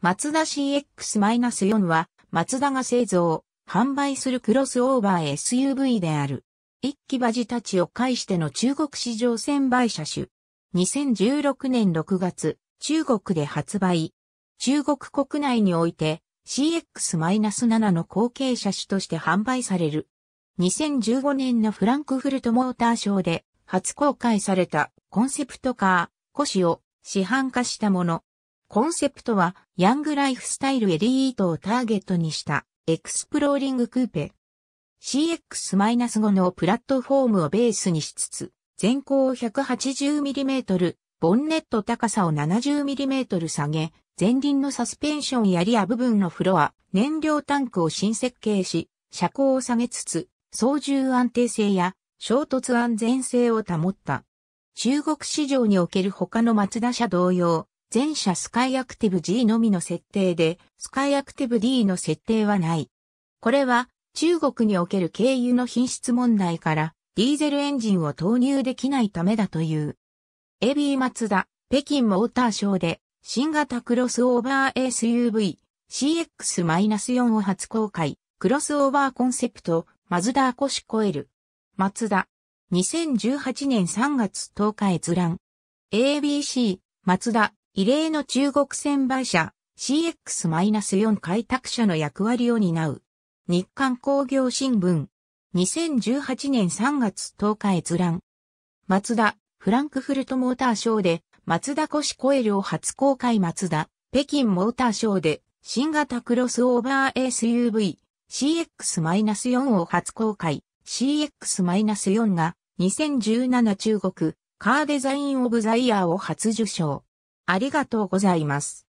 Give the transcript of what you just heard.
マツダ CX-4 は、マツダが製造、販売するクロスオーバー SUV である。一騎馬自たちを介しての中国市場専売車種。2016年6月、中国で発売。中国国内において CX-7 の後継車種として販売される。2015年のフランクフルトモーターショーで初公開されたコンセプトカー、コシを市販化したもの。コンセプトは、ヤングライフスタイルエリートをターゲットにした、エクスプローリングクーペ。CX-5 のプラットフォームをベースにしつつ、全高 180mm、ボンネット高さを 70mm 下げ、前輪のサスペンションやリア部分のフロア、燃料タンクを新設計し、車高を下げつつ、操縦安定性や衝突安全性を保った。中国市場における他のマツダ車同様、全車スカイアクティブ G のみの設定で、スカイアクティブ D の設定はない。これは、中国における軽油の品質問題から、ディーゼルエンジンを投入できないためだという。AB マツダ、北京モーターショーで、新型クロスオーバー SUV、CX-4 を初公開、クロスオーバーコンセプト、マズダーコシコエル。マツダ、2018年3月10日閲覧。ABC、マツダ、異例の中国船売車 CX-4 開拓者の役割を担う。日刊工業新聞。2018年3月10日閲覧。マツダ、フランクフルトモーターショーで、マツダコシコエルを初公開マツダ、北京モーターショーで、新型クロスオーバー SUV、CX-4 を初公開、CX-4 が、2017中国、カーデザインオブザイヤーを初受賞。ありがとうございます。